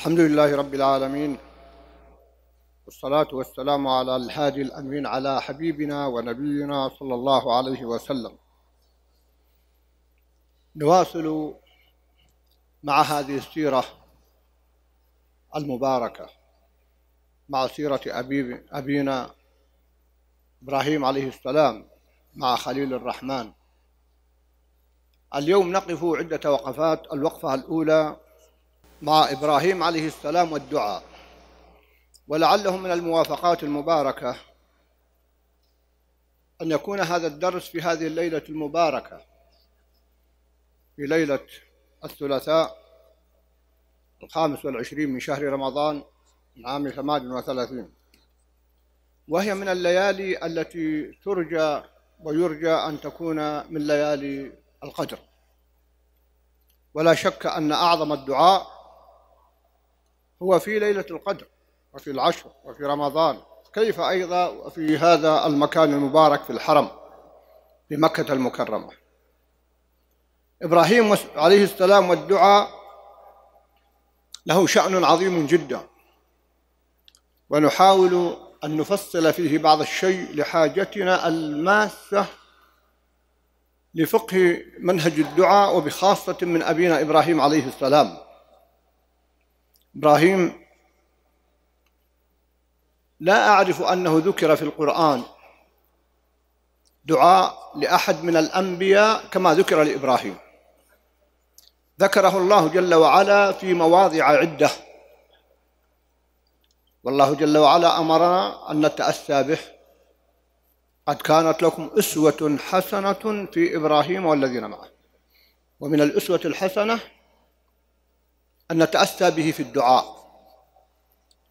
الحمد لله رب العالمين والصلاة والسلام على الهادي الأمين على حبيبنا ونبينا صلى الله عليه وسلم نواصل مع هذه السيرة المباركة مع سيرة أبي أبينا إبراهيم عليه السلام مع خليل الرحمن اليوم نقف عدة وقفات الوقفة الأولى مع إبراهيم عليه السلام والدعاء ولعله من الموافقات المباركة أن يكون هذا الدرس في هذه الليلة المباركة في ليلة الثلاثاء الخامس والعشرين من شهر رمضان من عام ثمان وثلاثين وهي من الليالي التي ترجى ويرجى أن تكون من ليالي القدر ولا شك أن أعظم الدعاء هو في ليلة القدر وفي العشر وفي رمضان كيف أيضا في هذا المكان المبارك في الحرم بمكة المكرمة إبراهيم عليه السلام والدعاء له شأن عظيم جدا ونحاول أن نفصل فيه بعض الشيء لحاجتنا الماسة لفقه منهج الدعاء وبخاصة من أبينا إبراهيم عليه السلام إبراهيم لا أعرف أنه ذكر في القرآن دعاء لأحد من الأنبياء كما ذكر لإبراهيم ذكره الله جل وعلا في مواضع عدة والله جل وعلا أمرنا أن نتأسى به قد كانت لكم أسوة حسنة في إبراهيم والذين معه ومن الأسوة الحسنة أن نتأسى به في الدعاء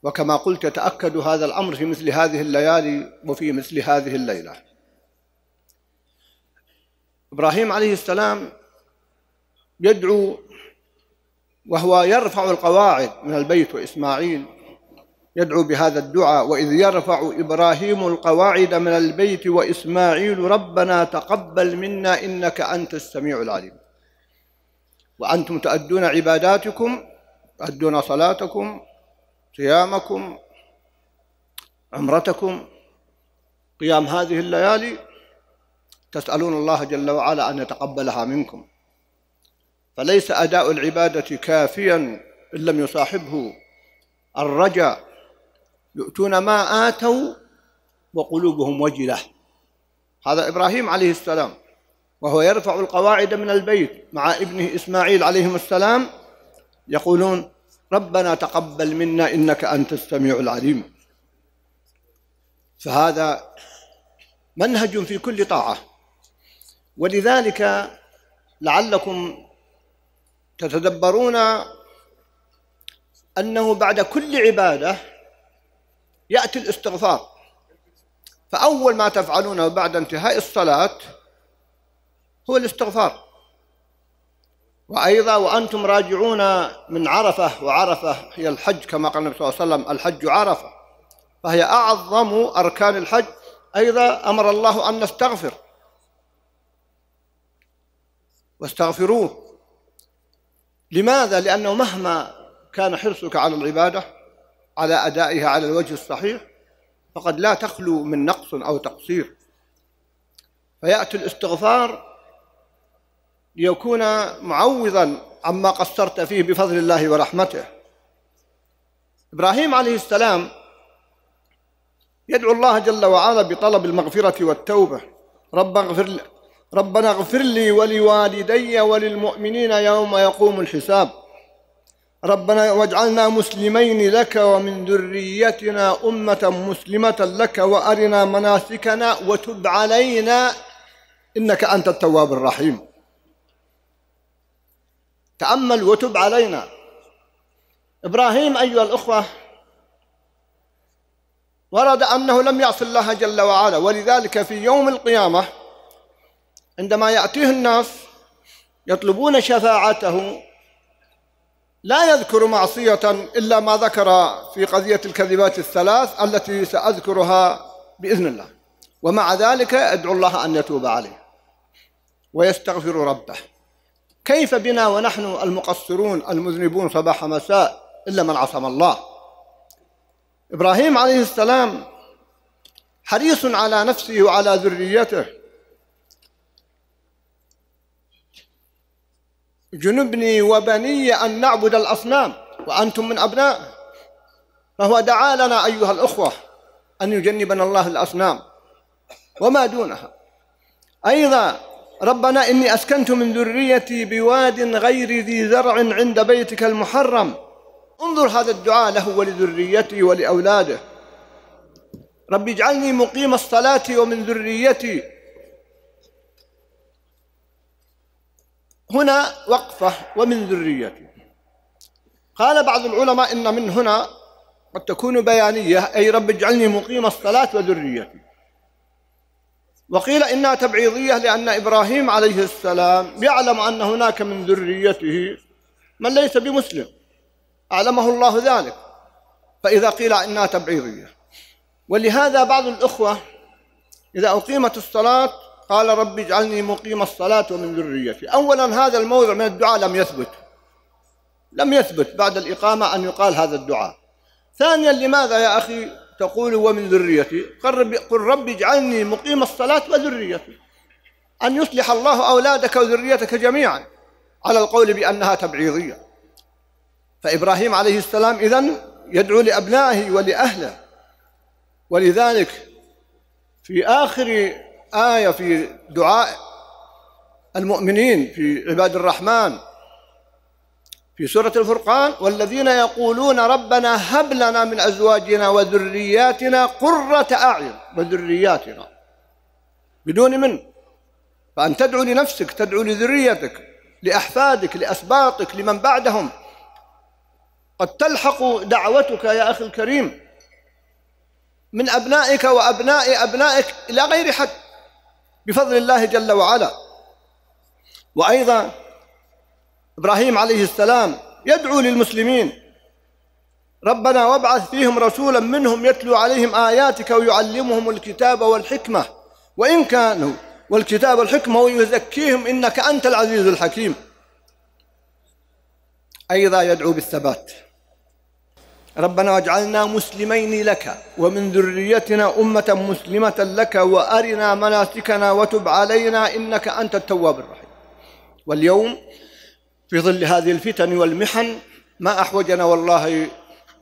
وكما قلت يتأكد هذا الأمر في مثل هذه الليالي وفي مثل هذه الليلة إبراهيم عليه السلام يدعو وهو يرفع القواعد من البيت وإسماعيل يدعو بهذا الدعاء وإذ يرفع إبراهيم القواعد من البيت وإسماعيل ربنا تقبل منا إنك أنت السميع العليم وأنتم تؤدون عباداتكم تؤدون صلاتكم صيامكم عمرتكم قيام هذه الليالي تسألون الله جل وعلا أن يتقبلها منكم فليس أداء العبادة كافيا إن لم يصاحبه الرجاء يؤتون ما آتوا وقلوبهم وجلة هذا إبراهيم عليه السلام وهو يرفع القواعد من البيت مع ابنه إسماعيل عليهم السلام يقولون ربنا تقبل منا انك انت السميع العليم فهذا منهج في كل طاعه ولذلك لعلكم تتدبرون انه بعد كل عباده ياتي الاستغفار فاول ما تفعلونه بعد انتهاء الصلاه هو الاستغفار وأيضا وأنتم راجعون من عرفة وعرفة هي الحج كما قال النبي صلى الله عليه وسلم الحج عرفة فهي أعظم أركان الحج أيضا أمر الله أن نستغفر واستغفروه لماذا؟ لأنه مهما كان حرصك على العبادة على أدائها على الوجه الصحيح فقد لا تخلو من نقص أو تقصير فيأتي الاستغفار ليكون معوضا عما قصرت فيه بفضل الله ورحمته ابراهيم عليه السلام يدعو الله جل وعلا بطلب المغفره والتوبه رب اغفر لي ربنا اغفر لي ولوالدي وللمؤمنين يوم يقوم الحساب ربنا واجعلنا مسلمين لك ومن ذريتنا أمة مسلمة لك وأرنا مناسكنا وتب علينا إنك أنت التواب الرحيم تأمل وتب علينا إبراهيم أيها الأخوة ورد أنه لم يعص الله جل وعلا ولذلك في يوم القيامة عندما يأتيه الناس يطلبون شفاعته لا يذكر معصية إلا ما ذكر في قضية الكذبات الثلاث التي سأذكرها بإذن الله ومع ذلك أدعو الله أن يتوب عليه ويستغفر ربه كيف بنا ونحن المقصرون المذنبون صباح مساء إلا من عصم الله إبراهيم عليه السلام حريص على نفسه وعلى ذريته جنبني وبني أن نعبد الأصنام وأنتم من أبناء فهو دعا لنا أيها الأخوة أن يجنبنا الله الأصنام وما دونها أيضا ربنا إني أسكنت من ذريتي بواد غير ذي زرع عند بيتك المحرم انظر هذا الدعاء له ولذريتي ولأولاده رب اجعلني مقيم الصلاة ومن ذريتي هنا وقفة ومن ذريتي قال بعض العلماء إن من هنا قد تكون بيانية أي رب اجعلني مقيم الصلاة وذريتي وقيل إنها تبعيضية لأن إبراهيم عليه السلام يعلم أن هناك من ذريته من ليس بمسلم أعلمه الله ذلك فإذا قيل إنها تبعيضية ولهذا بعض الإخوة إذا أقيمت الصلاة قال رب اجعلني مقيم الصلاة ومن ذريتي أولا هذا الموضع من الدعاء لم يثبت لم يثبت بعد الإقامة أن يقال هذا الدعاء ثانيا لماذا يا أخي تقول ومن ذريتي قل رب اجعلني مقيم الصلاة وذريتي أن يصلح الله أولادك وذريتك جميعا على القول بأنها تبعيضية فإبراهيم عليه السلام إذن يدعو لأبنائه ولأهله ولذلك في آخر آية في دعاء المؤمنين في عباد الرحمن في سورة الفرقان والذين يقولون ربنا هب لنا من أزواجنا وذرياتنا قرة أعين وذرياتنا بدون من فأن تدعو لنفسك تدعو لذريتك لأحفادك لأسباطك لمن بعدهم قد تلحق دعوتك يا أخي الكريم من أبنائك وأبناء أبنائك إلى غير حد بفضل الله جل وعلا وأيضا إبراهيم عليه السلام يدعو للمسلمين ربنا وابعث فيهم رسولا منهم يتلو عليهم آياتك ويعلمهم الكتاب والحكمة وإن كانوا والكتاب والحكمة ويزكيهم إنك أنت العزيز الحكيم أيضا يدعو بالثبات ربنا واجعلنا مسلمين لك ومن ذريتنا أمة مسلمة لك وأرنا مناسكنا وتب علينا إنك أنت التواب الرحيم واليوم في ظل هذه الفتن والمحن ما أحوجنا والله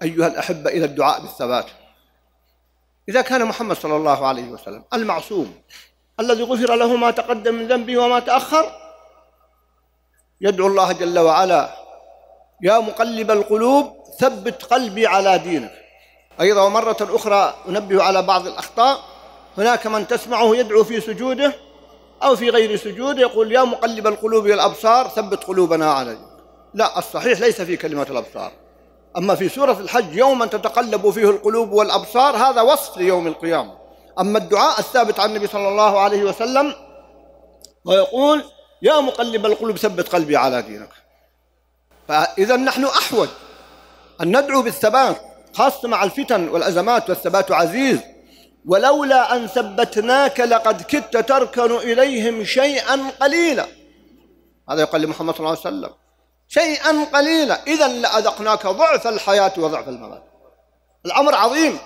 أيها الأحبة إلى الدعاء بالثبات إذا كان محمد صلى الله عليه وسلم المعصوم الذي غفر له ما تقدم من ذنبه وما تأخر يدعو الله جل وعلا يا مقلب القلوب ثبت قلبي على دينك أيضا ومرة أخرى أنبه على بعض الأخطاء هناك من تسمعه يدعو في سجوده أو في غير سجود يقول يا مقلب القلوب والأبصار ثبت قلوبنا عليك لا الصحيح ليس في كلمة الأبصار أما في سورة الحج يوما تتقلب فيه القلوب والأبصار هذا وصف ليوم القيامة أما الدعاء الثابت عن النبي صلى الله عليه وسلم ويقول يا مقلب القلوب ثبت قلبي على دينك فإذا نحن أحوج أن ندعو بالثبات خاصة مع الفتن والأزمات والثبات عزيز ولولا أن ثبتناك لقد كدت تركن إليهم شيئا قليلا هذا يقول لمحمد صلى الله عليه وسلم شيئا قليلا إذا لأذقناك ضعف الحياة وضعف الممات الأمر عظيم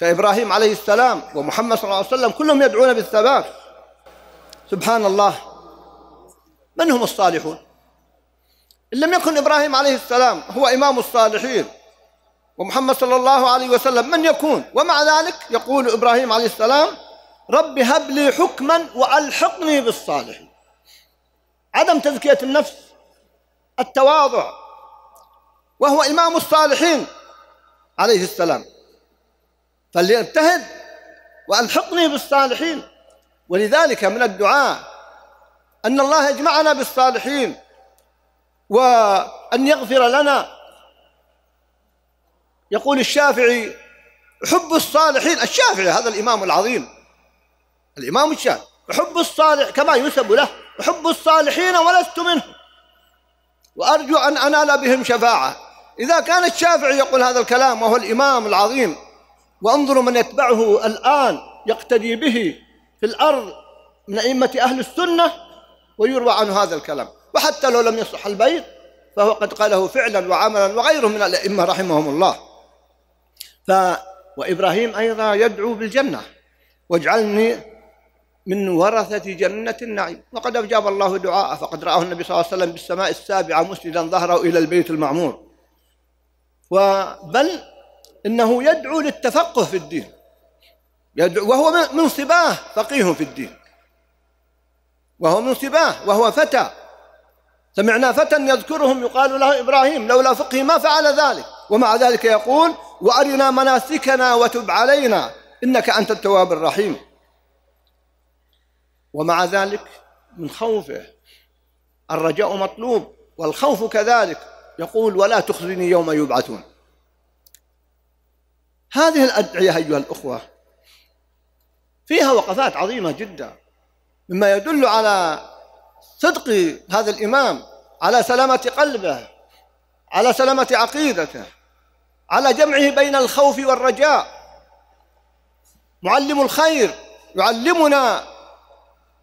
فإبراهيم عليه السلام ومحمد صلى الله عليه وسلم كلهم يدعون بالثبات سبحان الله من هم الصالحون إن لم يكن إبراهيم عليه السلام هو إمام الصالحين ومحمد صلى الله عليه وسلم من يكون ومع ذلك يقول إبراهيم عليه السلام رب هب لي حكما وألحقني بالصالحين عدم تزكية النفس التواضع وهو إمام الصالحين عليه السلام فليجتهد وألحقني بالصالحين ولذلك من الدعاء أن الله يجمعنا بالصالحين وأن يغفر لنا يقول الشافعي حب الصالحين الشافعي هذا الإمام العظيم الإمام الشافعي حب الصالح كما ينسب له حب الصالحين ولست منهم وأرجو أن أنال بهم شفاعة إذا كان الشافعي يقول هذا الكلام وهو الإمام العظيم وانظروا من يتبعه الآن يقتدي به في الأرض من أئمة أهل السنة ويروى عنه هذا الكلام وحتى لو لم يصح البيت فهو قد قاله فعلا وعملا وغيره من الأئمة رحمهم الله ف وإبراهيم أيضا يدعو بالجنة واجعلني من ورثة جنة النعيم وقد أجاب الله دعاءه فقد رآه النبي صلى الله عليه وسلم بالسماء السابعة مسندا ظهره إلى البيت المعمور وبل إنه يدعو للتفقه في الدين يدعو وهو من صباه فقيه في الدين وهو من صباه وهو فتى سمعنا فتى يذكرهم يقال له إبراهيم لولا فقه ما فعل ذلك ومع ذلك يقول وارنا مناسكنا وتب علينا انك انت التواب الرحيم ومع ذلك من خوفه الرجاء مطلوب والخوف كذلك يقول ولا تخزني يوم يبعثون هذه الادعيه ايها الاخوه فيها وقفات عظيمه جدا مما يدل على صدق هذا الامام على سلامه قلبه على سلامه عقيدته على جمعه بين الخوف والرجاء معلم الخير يعلمنا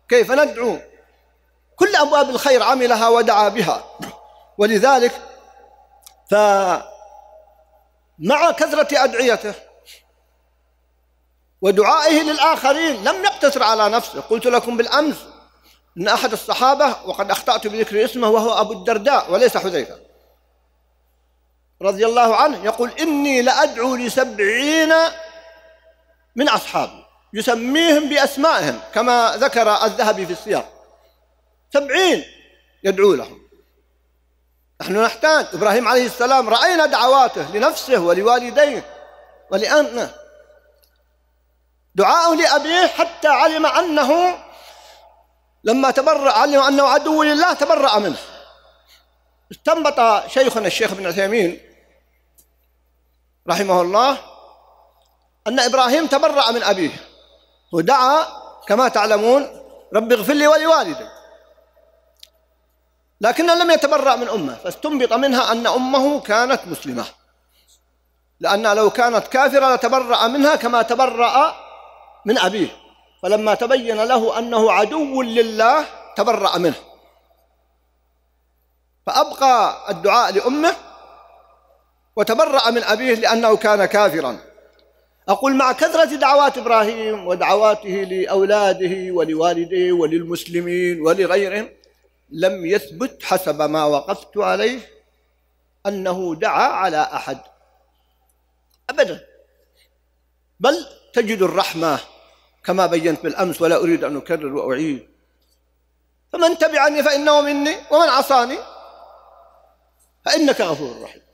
كيف ندعو كل ابواب الخير عملها ودعا بها ولذلك فمع كثره ادعيته ودعائه للاخرين لم يقتصر على نفسه قلت لكم بالامس ان احد الصحابه وقد اخطات بذكر اسمه وهو ابو الدرداء وليس حذيفه رضي الله عنه يقول إني لأدعو لسبعين من أصحابي يسميهم بأسمائهم كما ذكر الذهبي في السير سبعين يدعو لهم نحن نحتاج إبراهيم عليه السلام رأينا دعواته لنفسه ولوالديه ولأمنه دعاءه لأبيه حتى علم أنه لما تبرأ علم أنه عدو لله تبرأ منه استنبط شيخنا الشيخ ابن عثيمين رحمه الله أن إبراهيم تبرأ من أبيه ودعا كما تعلمون رب اغفر لي ولوالدي لكنه لم يتبرأ من أمه فاستنبط منها أن أمه كانت مسلمة لأن لو كانت كافرة لتبرأ منها كما تبرأ من أبيه فلما تبين له أنه عدو لله تبرأ منه فأبقى الدعاء لأمه وتبرأ من أبيه لأنه كان كافرا أقول مع كثرة دعوات إبراهيم ودعواته لأولاده ولوالديه وللمسلمين ولغيرهم لم يثبت حسب ما وقفت عليه أنه دعا على أحد أبدا بل تجد الرحمة كما بينت بالأمس ولا أريد أن أكرر وأعيد فمن تبعني فإنه مني ومن عصاني فإنك غفور رحيم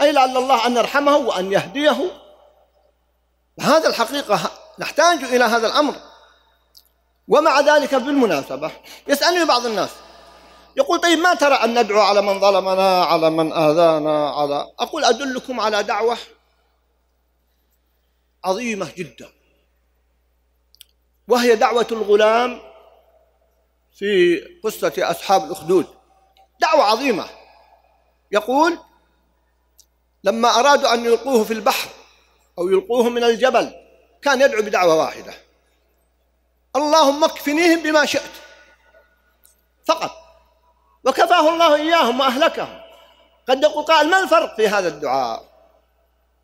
أي لعل الله أن يرحمه وأن يهديه هذا الحقيقة نحتاج إلى هذا الأمر ومع ذلك بالمناسبة يسألني بعض الناس يقول طيب ما ترى أن ندعو على من ظلمنا على من آذانا على أقول أدلكم على دعوة عظيمة جدا وهي دعوة الغلام في قصة أصحاب الأخدود دعوة عظيمة يقول لما أرادوا أن يلقوه في البحر أو يلقوه من الجبل كان يدعو بدعوة واحدة اللهم اكفنيهم بما شئت فقط وكفاه الله إياهم وأهلكهم قد يقول قائل ما الفرق في هذا الدعاء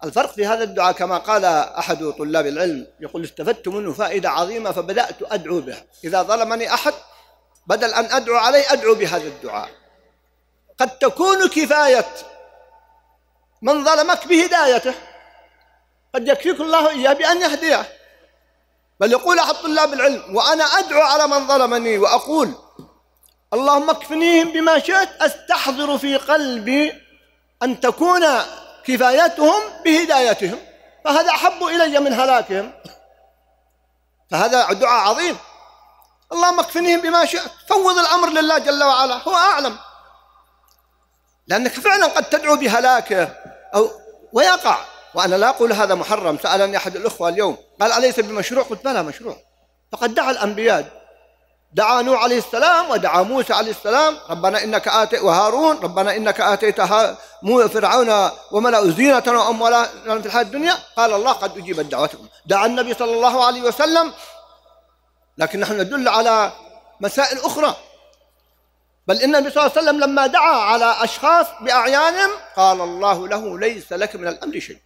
الفرق في هذا الدعاء كما قال أحد طلاب العلم يقول استفدت منه فائدة عظيمة فبدأت أدعو به إذا ظلمني أحد بدل أن أدعو عليه أدعو بهذا الدعاء قد تكون كفاية من ظلمك بهدايته قد يكفيك الله إياه بأن يهديه بل يقول أحد طلاب العلم وأنا أدعو على من ظلمني وأقول اللهم اكفنيهم بما شئت أستحضر في قلبي أن تكون كفايتهم بهدايتهم فهذا أحب إلي من هلاكهم فهذا دعاء عظيم اللهم اكفنيهم بما شئت فوض الأمر لله جل وعلا هو أعلم لأنك فعلا قد تدعو بهلاكه أو ويقع وأنا لا أقول هذا محرم سألني أحد الأخوة اليوم قال أليس بمشروع قلت بلى مشروع فقد دعا الأنبياء دعا نوح عليه السلام ودعا موسى عليه السلام ربنا إنك آتي وهارون ربنا إنك آتيت فرعون وملأ زينة وأموالا في الحياة الدنيا قال الله قد أجيبت دعوتكم دعا النبي صلى الله عليه وسلم لكن نحن ندل على مسائل أخرى بل إن النبي صلى الله عليه وسلم لما دعا على أشخاص بأعيانهم قال الله له ليس لك من الأمر شيء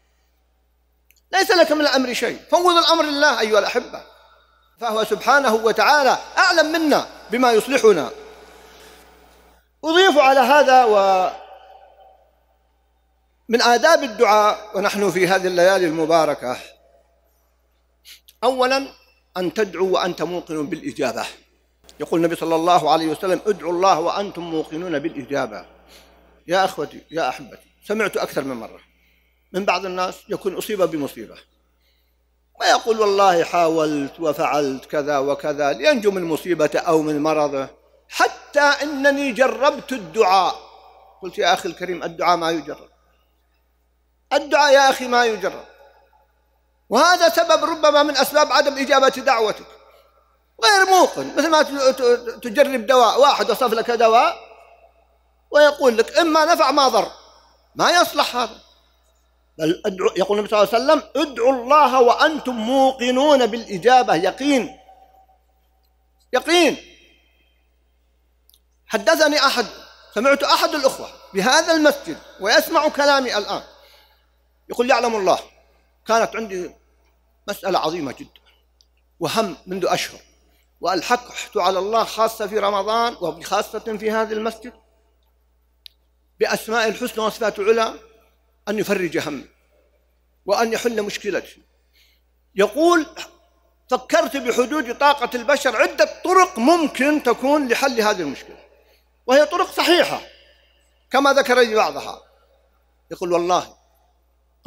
ليس لك من الأمر شيء فوض الأمر لله أيها الأحبة فهو سبحانه وتعالى أعلم منا بما يصلحنا أضيف على هذا و من آداب الدعاء ونحن في هذه الليالي المباركة أولا أن تدعو وأنت موقن بالإجابة يقول النبي صلى الله عليه وسلم ادعوا الله وأنتم موقنون بالإجابة يا أخوتي يا أحبتي سمعت أكثر من مرة من بعض الناس يكون أصيب بمصيبة ويقول والله حاولت وفعلت كذا وكذا لينجو من مصيبة أو من مرضه حتى أنني جربت الدعاء قلت يا أخي الكريم الدعاء ما يجرب الدعاء يا أخي ما يجرب وهذا سبب ربما من أسباب عدم إجابة دعوتك غير موقن مثل ما تجرب دواء واحد وصف لك دواء ويقول لك إما نفع ما ضر ما يصلح هذا بل أدعو يقول النبي صلى الله عليه وسلم ادعوا الله وأنتم موقنون بالإجابة يقين يقين حدثني أحد سمعت أحد الأخوة بهذا المسجد ويسمع كلامي الآن يقول يعلم الله كانت عندي مسألة عظيمة جدا وهم منذ أشهر وألحقت على الله خاصة في رمضان وخاصة في هذا المسجد بأسماء الحسنى وصفات العلى أن يفرج همي وأن يحل مشكلتي يقول فكرت بحدود طاقة البشر عدة طرق ممكن تكون لحل هذه المشكلة وهي طرق صحيحة كما ذكر لي بعضها يقول والله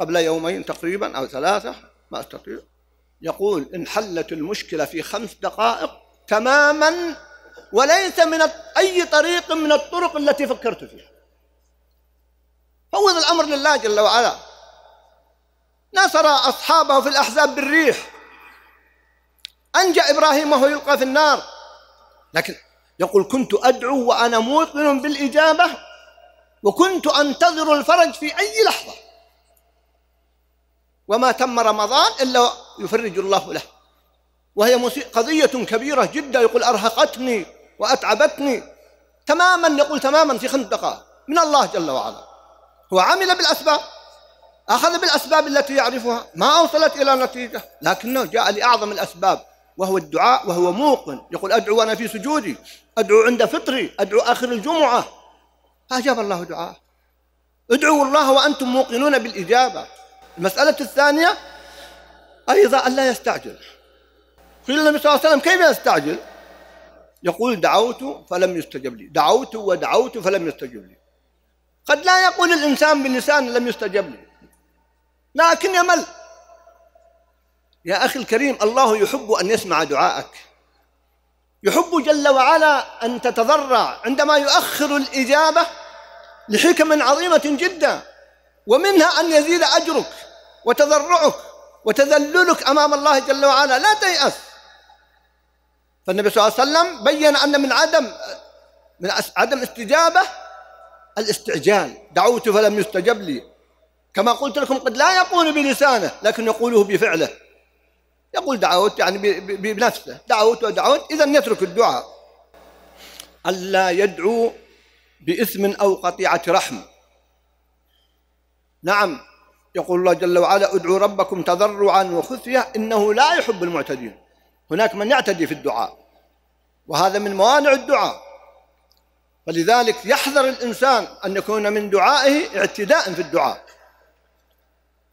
قبل يومين تقريبا أو ثلاثة ما أستطيع يقول انحلت المشكلة في خمس دقائق تماما وليس من أي طريق من الطرق التي فكرت فيها فوض الأمر لله جل وعلا نصر أصحابه في الأحزاب بالريح أنجى إبراهيم وهو يلقى في النار لكن يقول كنت أدعو وأنا موقن بالإجابة وكنت أنتظر الفرج في أي لحظة وما تم رمضان إلا يفرج الله له وهي قضية كبيرة جدا يقول أرهقتني وأتعبتني تماما يقول تماما في خندقة من الله جل وعلا هو عمل بالأسباب أخذ بالأسباب التي يعرفها ما أوصلت إلى نتيجة لكنه جاء لأعظم الأسباب وهو الدعاء وهو موقن يقول أدعو وأنا في سجودي أدعو عند فطري أدعو آخر الجمعة فأجاب الله دعاء ادعوا الله وأنتم موقنون بالإجابة المسألة الثانية أيضا ألا يستعجل قيل النبي صلى الله عليه وسلم كيف يستعجل يقول دعوت فلم يستجب لي دعوت ودعوت فلم يستجب لي قد لا يقول الإنسان بلسان لم يستجب لي لكن يمل يا أخي الكريم الله يحب أن يسمع دعاءك يحب جل وعلا أن تتضرع عندما يؤخر الإجابة لحكم عظيمة جدا ومنها أن يزيد أجرك وتضرعك وتذللك أمام الله جل وعلا لا تيأس فالنبي صلى الله عليه وسلم بين أن من عدم من عدم استجابة الاستعجال دعوت فلم يستجب لي كما قلت لكم قد لا يقول بلسانه لكن يقوله بفعله يقول دعوت يعني بنفسه دعوت ودعوت إذا يترك الدعاء ألا يدعو بإثم أو قطيعة رحم نعم يقول الله جل وعلا ادعوا ربكم تضرعا وخفية إنه لا يحب المعتدين هناك من يعتدي في الدعاء وهذا من موانع الدعاء فلذلك يحذر الإنسان أن يكون من دعائه اعتداء في الدعاء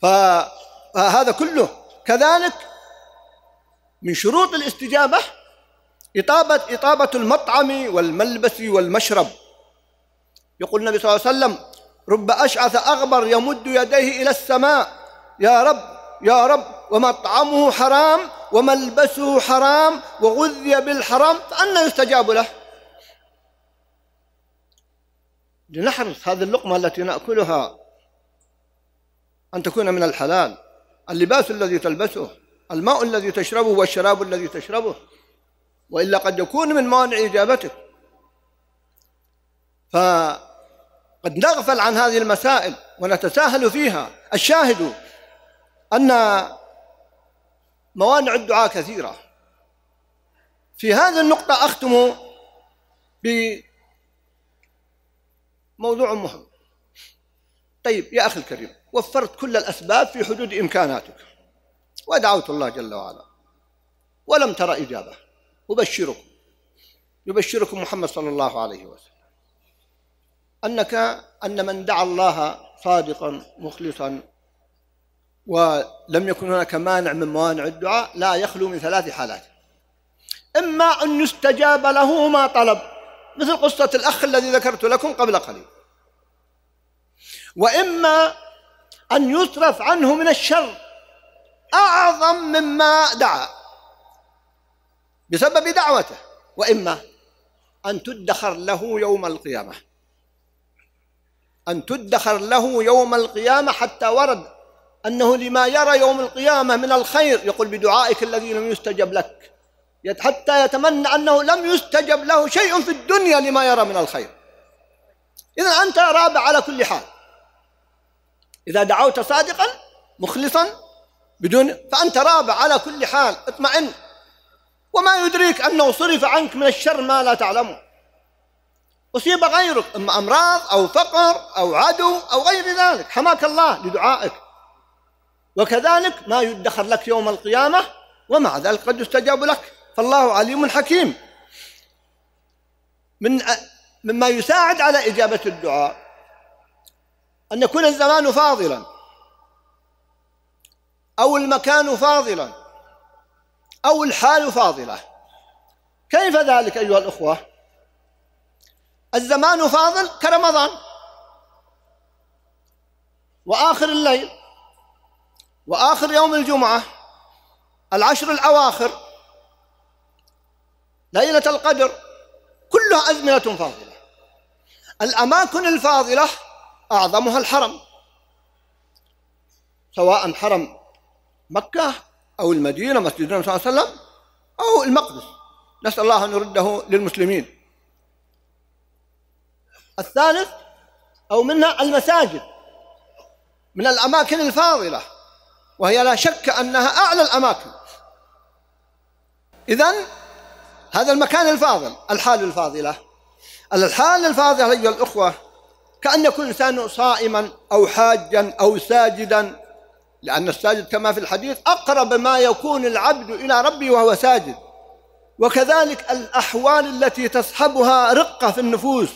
فهذا كله كذلك من شروط الاستجابة إطابة إطابة المطعم والملبس والمشرب يقول النبي صلى الله عليه وسلم رب أشعث أغبر يمد يديه إلى السماء يا رب يا رب ومطعمه حرام وملبسه حرام وغذي بالحرام فأنا يستجاب له لنحرص هذه اللقمة التي نأكلها أن تكون من الحلال اللباس الذي تلبسه الماء الذي تشربه والشراب الذي تشربه وإلا قد يكون من موانع إجابتك ف قد نغفل عن هذه المسائل ونتساهل فيها الشاهد أن موانع الدعاء كثيرة في هذه النقطة أختم بموضوع مهم طيب يا أخي الكريم وفرت كل الأسباب في حدود إمكاناتك ودعوت الله جل وعلا ولم ترى إجابة أبشركم يبشركم محمد صلى الله عليه وسلم أنك أن من دعا الله صادقا مخلصا ولم يكن هناك مانع من موانع الدعاء لا يخلو من ثلاث حالات إما أن يستجاب له ما طلب مثل قصة الأخ الذي ذكرت لكم قبل قليل وإما أن يصرف عنه من الشر أعظم مما دعا بسبب دعوته وإما أن تدخر له يوم القيامة أن تدخر له يوم القيامة حتى ورد أنه لما يرى يوم القيامة من الخير يقول بدعائك الذي لم يستجب لك حتى يتمنى أنه لم يستجب له شيء في الدنيا لما يرى من الخير إذا أنت رابع على كل حال إذا دعوت صادقا مخلصا بدون فأنت رابع على كل حال اطمئن وما يدريك أنه صرف عنك من الشر ما لا تعلمه أصيب غيرك إما أمراض أو فقر أو عدو أو غير ذلك حماك الله لدعائك وكذلك ما يدخر لك يوم القيامة ومع ذلك قد يستجاب لك فالله عليم حكيم من مما يساعد على إجابة الدعاء أن يكون الزمان فاضلا أو المكان فاضلا أو الحال فاضلة كيف ذلك أيها الأخوة الزمان فاضل كرمضان وآخر الليل وآخر يوم الجمعة العشر الأواخر ليلة القدر كلها أزمنة فاضلة الأماكن الفاضلة أعظمها الحرم سواء حرم مكة أو المدينة مسجد النبي صلى الله عليه وسلم أو المقدس نسأل الله أن يرده للمسلمين الثالث أو منها المساجد من الأماكن الفاضلة وهي لا شك أنها أعلى الأماكن إذا هذا المكان الفاضل الحال الفاضلة الحال الفاضلة أيها الأخوة كأن يكون الإنسان صائما أو حاجا أو ساجدا لأن الساجد كما في الحديث أقرب ما يكون العبد إلى ربه وهو ساجد وكذلك الأحوال التي تصحبها رقة في النفوس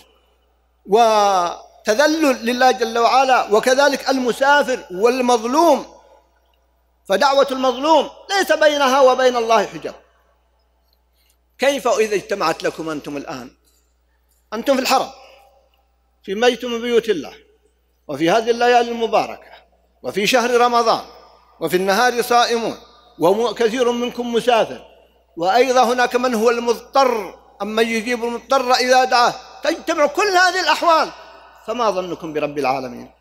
وتذلل لله جل وعلا وكذلك المسافر والمظلوم فدعوة المظلوم ليس بينها وبين الله حجاب كيف إذا اجتمعت لكم أنتم الآن أنتم في الحرم في بيت من بيوت الله وفي هذه الليالي المباركة وفي شهر رمضان وفي النهار صائمون وكثير منكم مسافر وأيضا هناك من هو المضطر أما يجيب المضطر إذا دعاه تجتمع كل هذه الأحوال فما ظنكم برب العالمين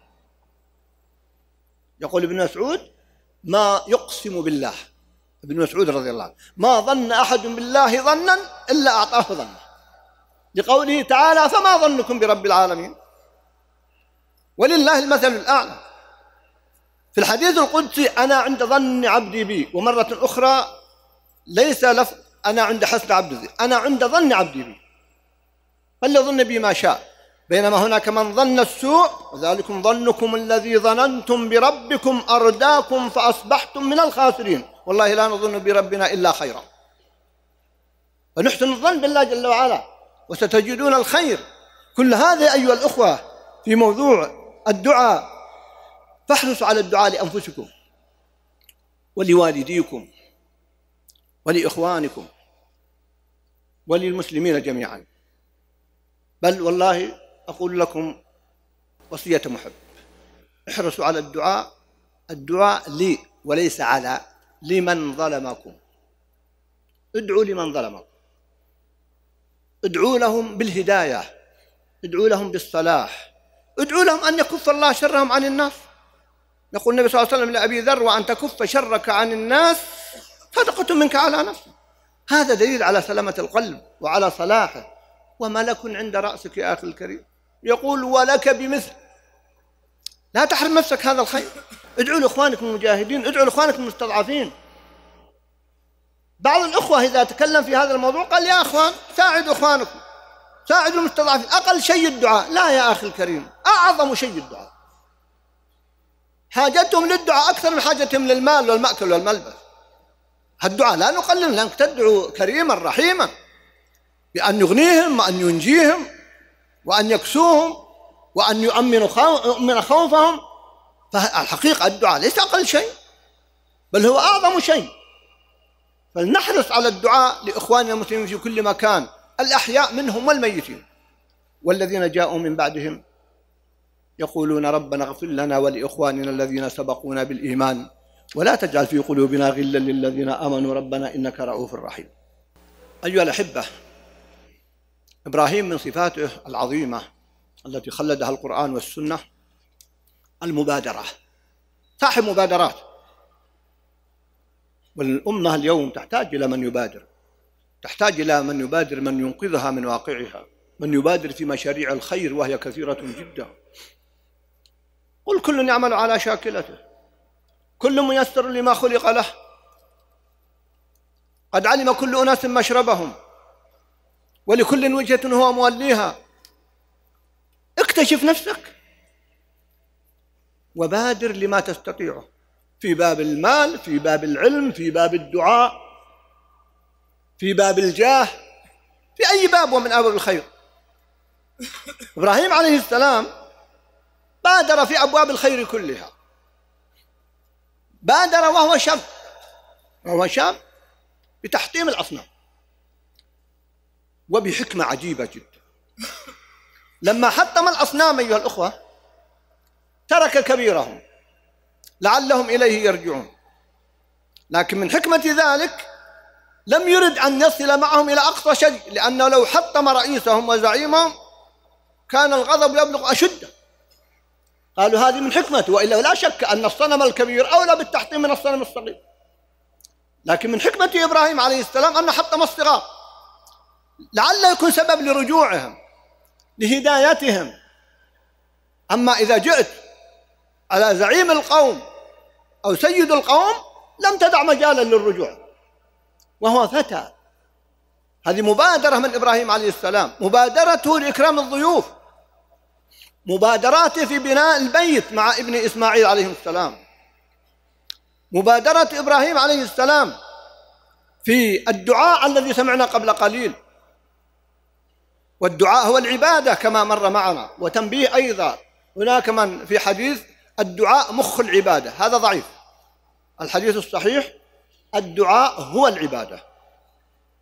يقول ابن مسعود ما يقسم بالله ابن مسعود رضي الله عنه ما ظن أحد بالله ظنا إلا أعطاه ظنه لقوله تعالى فما ظنكم برب العالمين ولله المثل الأعلى في الحديث القدسي أنا عند ظن عبدي بي ومرة أخرى ليس لفظ أنا عند حسن عبدي أنا عند ظن عبدي بي فليظن بما شاء بينما هناك من ظن السوء وذلكم ظنكم الذي ظننتم بربكم أرداكم فأصبحتم من الخاسرين والله لا نظن بربنا إلا خيرا فنحسن الظن بالله جل وعلا وستجدون الخير كل هذا أيها الأخوة في موضوع الدعاء فاحرصوا على الدعاء لأنفسكم ولوالديكم ولإخوانكم وللمسلمين جميعاً بل والله أقول لكم وصية محب احرصوا على الدعاء الدعاء لي وليس على لمن ظلمكم ادعوا لمن ظلمكم ادعوا لهم بالهداية ادعوا لهم بالصلاح ادعوا لهم أن يكف الله شرهم عن الناس يقول النبي صلى الله عليه وسلم لأبي ذر وأن تكف شرك عن الناس صدقة منك على نفسك هذا دليل على سلامة القلب وعلى صلاحه وملك عند رأسك يا أخي الكريم يقول ولك بمثل لا تحرم نفسك هذا الخير ادعوا لإخوانك المجاهدين ادعوا لإخوانك المستضعفين بعض الأخوة إذا تكلم في هذا الموضوع قال يا أخوان ساعدوا إخوانكم ساعدوا المستضعفين أقل شيء الدعاء لا يا أخي الكريم أعظم شيء الدعاء حاجتهم للدعاء أكثر من حاجتهم للمال والمأكل والملبس الدعاء لا نقلل لأنك تدعو كريما رحيما بأن يغنيهم وأن ينجيهم وأن يكسوهم وأن يؤمن يؤمن خوفهم فالحقيقة الدعاء ليس أقل شيء بل هو أعظم شيء فلنحرص على الدعاء لإخواننا المسلمين في كل مكان الأحياء منهم والميتين والذين جاءوا من بعدهم يقولون ربنا اغفر لنا ولإخواننا الذين سبقونا بالإيمان ولا تجعل في قلوبنا غلا للذين آمنوا ربنا إنك رؤوف رحيم أيها الأحبة إبراهيم من صفاته العظيمة التي خلدها القرآن والسنة المبادرة صاحب مبادرات والأمة اليوم تحتاج إلى من يبادر تحتاج إلى من يبادر من ينقذها من واقعها من يبادر في مشاريع الخير وهي كثيرة جدا قل كل يعمل على شاكلته كل ميسر لما خلق له قد علم كل أناس مشربهم ولكل وجهة هو موليها اكتشف نفسك وبادر لما تستطيعه في باب المال في باب العلم في باب الدعاء في باب الجاه في أي باب ومن أبواب الخير إبراهيم عليه السلام بادر في أبواب الخير كلها بادر وهو شاب وهو شاب بتحطيم الأصنام وبحكمة عجيبة جدا لما حطم الأصنام أيها الأخوة ترك كبيرهم لعلهم إليه يرجعون لكن من حكمة ذلك لم يرد أن يصل معهم إلى أقصى شيء لأنه لو حطم رئيسهم وزعيمهم كان الغضب يبلغ أشده قالوا هذه من حكمته وإلا لا شك أن الصنم الكبير أولى بالتحطيم من الصنم الصغير لكن من حكمة إبراهيم عليه السلام أنه حطم الصغار لعله يكون سبب لرجوعهم لهدايتهم أما إذا جئت على زعيم القوم أو سيد القوم لم تدع مجالا للرجوع وهو فتى هذه مبادرة من إبراهيم عليه السلام مبادرته لإكرام الضيوف مبادراته في بناء البيت مع ابن إسماعيل عليه السلام مبادرة إبراهيم عليه السلام في الدعاء الذي سمعنا قبل قليل والدعاء هو العبادة كما مر معنا وتنبيه أيضا هناك من في حديث الدعاء مخ العبادة هذا ضعيف الحديث الصحيح الدعاء هو العبادة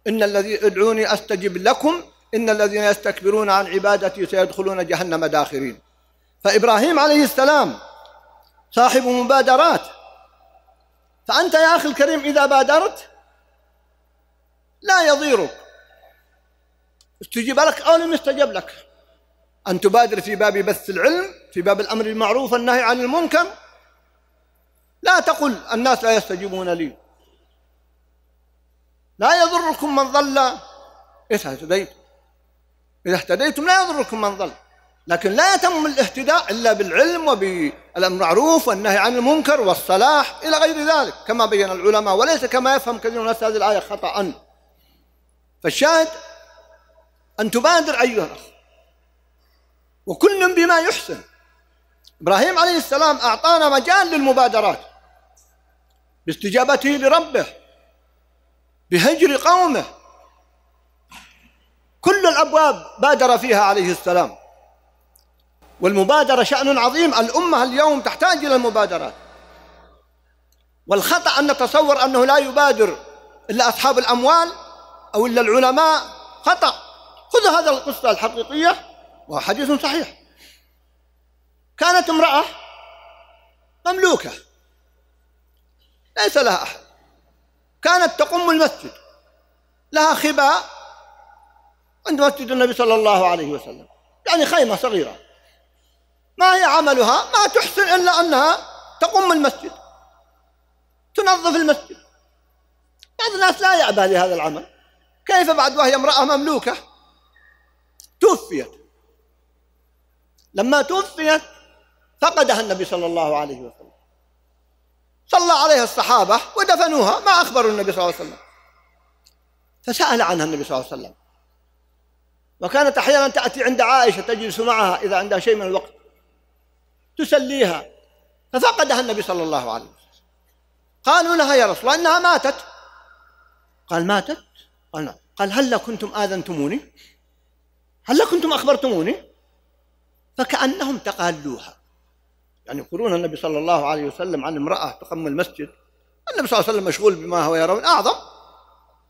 إن الذي ادعوني أستجب لكم إن الذين يستكبرون عن عبادتي سيدخلون جهنم داخرين فإبراهيم عليه السلام صاحب مبادرات فأنت يا أخي الكريم إذا بادرت لا يضيرك استجيب لك أو لم يستجب لك أن تبادر في باب بث العلم في باب الأمر المعروف والنهي عن المنكر لا تقل الناس لا يستجيبون لي لا يضركم من ضل إذا اهتديتم إذا اهتديتم لا يضركم من ضل لكن لا يتم الاهتداء إلا بالعلم وبالامر المعروف والنهي عن المنكر والصلاح إلى غير ذلك كما بين العلماء وليس كما يفهم كثير من الناس هذه الآية خطأ فالشاهد أن تبادر أيها الأخ وكل بما يحسن إبراهيم عليه السلام أعطانا مجال للمبادرات باستجابته لربه بهجر قومه كل الأبواب بادر فيها عليه السلام والمبادرة شأن عظيم الأمة اليوم تحتاج إلى المبادرات والخطأ أن نتصور أنه لا يبادر إلا أصحاب الأموال أو إلا العلماء خطأ خذ هذا القصة الحقيقية وهو حديث صحيح كانت امرأة مملوكة ليس لها أحد كانت تقم المسجد لها خباء عند مسجد النبي صلى الله عليه وسلم يعني خيمة صغيرة ما هي عملها ما تحسن إلا أنها تقم المسجد تنظف المسجد بعض الناس لا يعبى لهذا العمل كيف بعد وهي امرأة مملوكة توفيت لما توفيت فقدها النبي صلى الله عليه وسلم صلى عليها الصحابة ودفنوها ما أخبروا النبي صلى الله عليه وسلم فسأل عنها النبي صلى الله عليه وسلم وكانت أحيانا تأتي عند عائشة تجلس معها إذا عندها شيء من الوقت تسليها ففقدها النبي صلى الله عليه وسلم قالوا لها يا رسول الله إنها ماتت قال ماتت قال نعم قال هلا كنتم آذنتموني هل كنتم أخبرتموني فكأنهم تقالوها يعني يقولون النبي صلى الله عليه وسلم عن امرأة تقم المسجد النبي صلى الله عليه وسلم مشغول بما هو يرون أعظم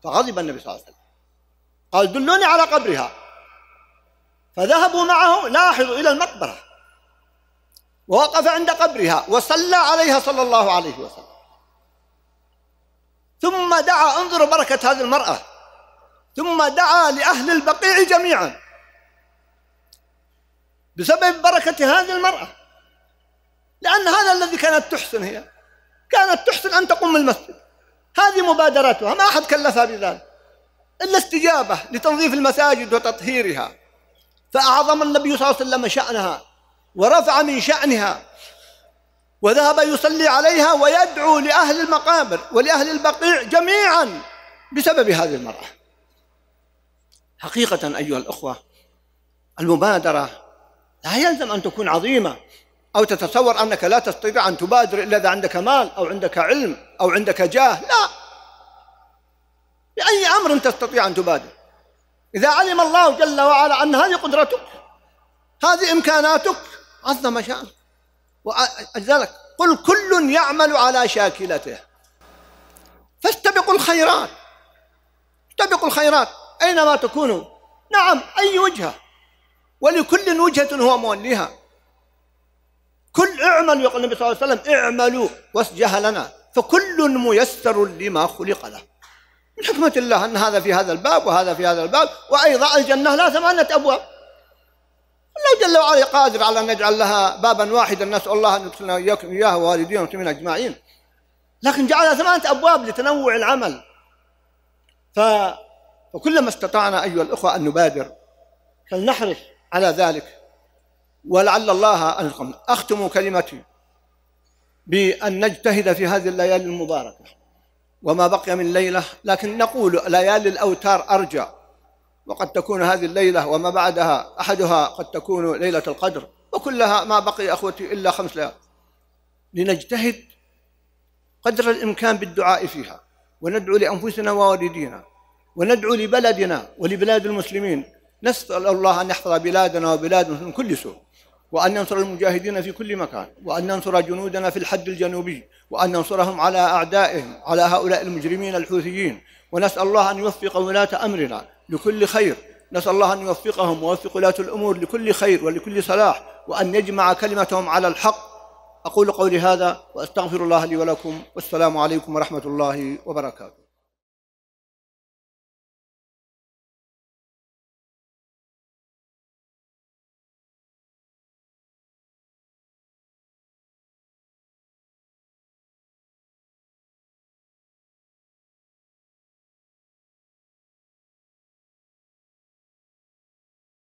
فغضب النبي صلى الله عليه وسلم قال دلوني على قبرها فذهبوا معه لاحظوا إلى المقبرة ووقف عند قبرها وصلى عليها صلى الله عليه وسلم ثم دعا انظروا بركة هذه المرأة ثم دعا لأهل البقيع جميعا بسبب بركة هذه المرأة لأن هذا الذي كانت تحسن هي كانت تحسن أن تقوم المسجد هذه مبادرتها ما أحد كلفها بذلك إلا استجابة لتنظيف المساجد وتطهيرها فأعظم النبي صلى الله عليه وسلم شأنها ورفع من شأنها وذهب يصلي عليها ويدعو لأهل المقابر ولأهل البقيع جميعا بسبب هذه المرأة حقيقة أيها الأخوة المبادرة لا يلزم أن تكون عظيمة أو تتصور أنك لا تستطيع أن تبادر إلا إذا عندك مال أو عندك علم أو عندك جاه لا بأي أمر تستطيع أن تبادر إذا علم الله جل وعلا أن هذه قدرتك هذه إمكاناتك عظم شأنك وأجزلك قل كل يعمل على شاكلته فاستبقوا الخيرات استبقوا الخيرات أينما تكونوا نعم أي وجهة ولكل وجهة هو موليها كل اعمل يقول النبي صلى الله عليه وسلم اعملوا واسجه لنا فكل ميسر لما خلق له من حكمة الله أن هذا في هذا الباب وهذا في هذا الباب وأيضا الجنة لها ثمانية أبواب الله جل وعلا قادر على أن يجعل لها بابا واحدا نسأل الله أن يدخلنا إياكم إياه والدينا والمسلمين أجمعين لكن جعلها ثمانية أبواب لتنوع العمل ف... فكلما استطعنا أيها الأخوة أن نبادر فلنحرص على ذلك ولعل الله أنكم أختم كلمتي بأن نجتهد في هذه الليالي المباركة وما بقي من ليلة لكن نقول ليالي الأوتار أرجى وقد تكون هذه الليلة وما بعدها أحدها قد تكون ليلة القدر وكلها ما بقي أخوتي إلا خمس ليال لنجتهد قدر الإمكان بالدعاء فيها وندعو لأنفسنا ووالدينا وندعو لبلدنا ولبلاد المسلمين نسأل الله أن يحفظ بلادنا وبلاد من كل سوء وأن ننصر المجاهدين في كل مكان وأن ننصر جنودنا في الحد الجنوبي وأن ننصرهم على أعدائهم على هؤلاء المجرمين الحوثيين ونسأل الله أن يوفق ولاة أمرنا لكل خير نسأل الله أن يوفقهم ويوفق ولاة الأمور لكل خير ولكل صلاح وأن يجمع كلمتهم على الحق أقول قولي هذا وأستغفر الله لي ولكم والسلام عليكم ورحمة الله وبركاته